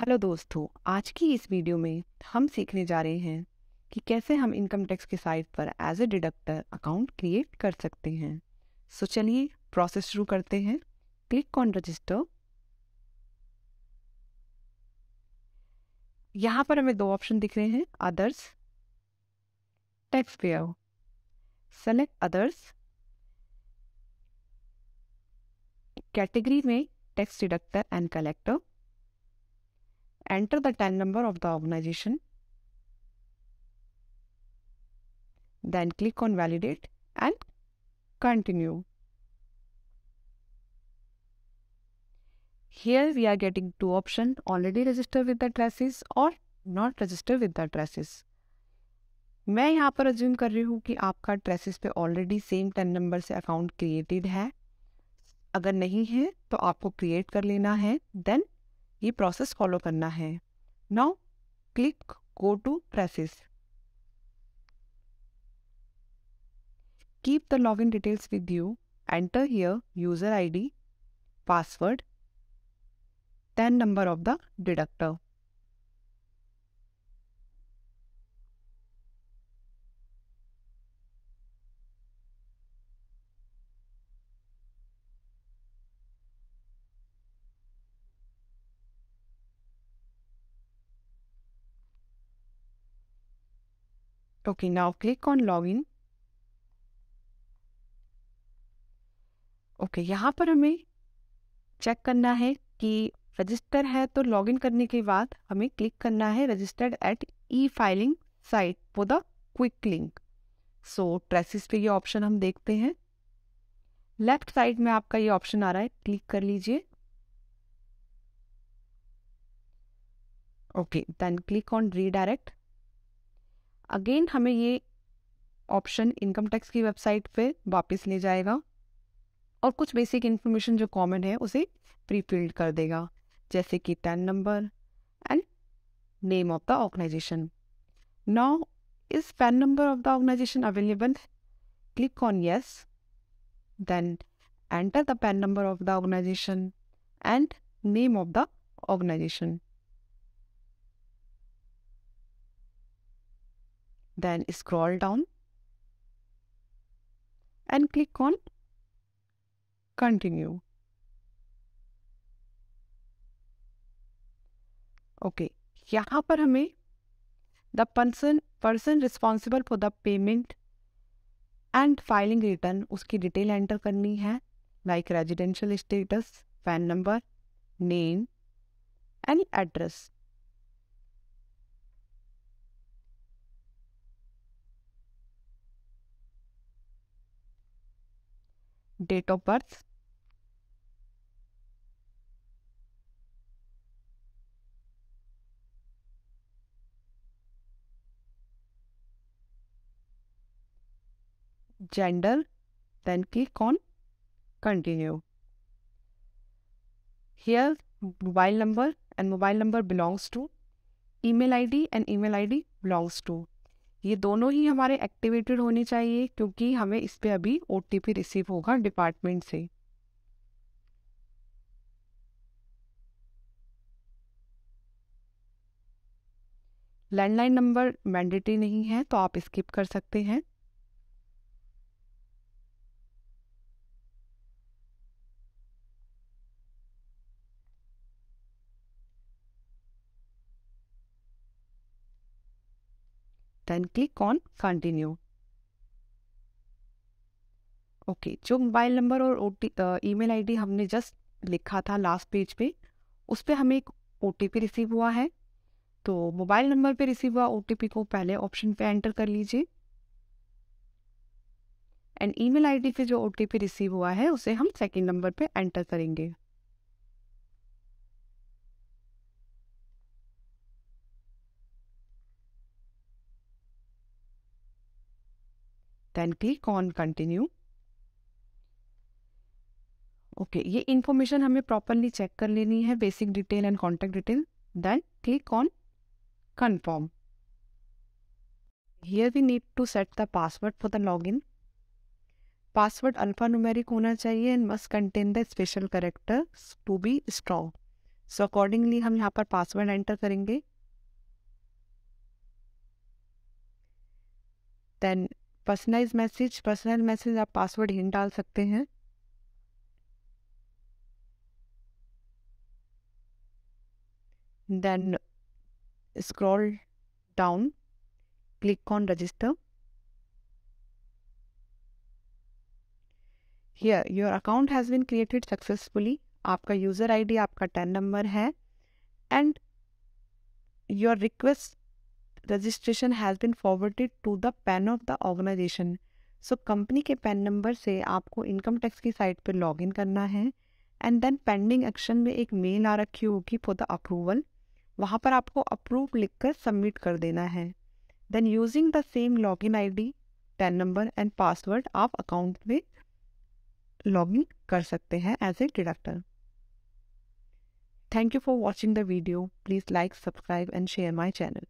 Hello दोस्तों आज की इस वीडियो में हम सीखने जा रहे हैं कि कैसे हम इनकम टैक्स की साइट पर as a deductor account create कर सकते हैं सो so चलिए प्रोसेस शुरू करते हैं क्लिक ऑन रजिस्टर यहाँ पर हमें दो ऑप्शन दिख रहे हैं others tax payer select others category में tax deductor and collector enter the TAN number of the organization. Then click on validate and continue. Here we are getting two options, already register with the traces और not register with the traces. मैं यहाँ पर assume कर रही हूँ कि आपका TRACES पे ऑलरेडी सेम टेन नंबर से अकाउंट क्रिएटेड है अगर नहीं है तो आपको क्रिएट कर लेना है देन ये प्रोसेस फॉलो करना है now click go to TRACES keep the login details with you enter here user I D password TAN number of the deductor Okay, now click on login. Okay okay, यहाँ पर हमें check करना है कि register है तो login करने के बाद हमें क्लिक करना है registered at e filing site for the quick link so TRACES पे ये ऑप्शन हम देखते हैं लेफ्ट साइड में आपका ये ऑप्शन आ रहा है क्लिक कर लीजिए okay then click on redirect again हमें ये ऑप्शन इनकम टैक्स की वेबसाइट पे वापस ले जाएगा और कुछ बेसिक इन्फॉर्मेशन जो कॉमन है उसे प्रीफिल्ड कर देगा जैसे कि TAN number and name of the organisation now is PAN number of the organisation available click on yes then enter the PAN number of the organisation and name of the organisation Then scroll down and click on continue. Okay okay. यहाँ पर हमें the person person responsible for the payment and filing return उसकी detail enter करनी है like residential status PAN number name and address date of birth gender then click on continue here mobile number and mobile number belongs to email id and email id belongs to ये दोनों ही हमारे activated होने चाहिए क्योंकि हमें इस पर अभी ओ रिसीव होगा डिपार्टमेंट से लैंडलाइन नंबर मैंडेटरी नहीं है तो आप स्किप कर सकते हैं and click on continue. Okay okay, जो मोबाइल नंबर और ओ ईमेल आईडी हमने जस्ट लिखा था लास्ट पेज पे उस पर हमें एक ओ रिसीव हुआ है तो मोबाइल नंबर पे रिसीव हुआ ओ को पहले ऑप्शन पे एंटर कर लीजिए एंड ईमेल आईडी पे जो ओ रिसीव हुआ है उसे हम सेकंड नंबर पे एंटर करेंगे then click on continue okay okay, ये इन्फॉर्मेशन हमें प्रॉपरली चेक कर लेनी है basic detail and contact detail then click on confirm. Here we need to set the password for the login. Password alphanumeric होना चाहिए and must contain the special characters to be strong. So accordingly हम यहाँ पर password enter करेंगे. Then personalise message personal message आप password hint डाल सकते हैं then scroll down click on register here your account has been created successfully आपका user ID आपका टेन नंबर है and your request registration has been forwarded to the PAN of the organisation so company के PAN number से आपको income tax की site पर login करना है एंड देन पेंडिंग एक्शन में एक मेल आ रखी होगी फॉर द अप्रूवल वहाँ पर आपको अप्रूव लिख कर सबमिट कर देना है then using the same login I D PAN number and password आप अकाउंट में लॉग इन कर सकते हैं as a deductor thank you for watching the video please like subscribe and share my channel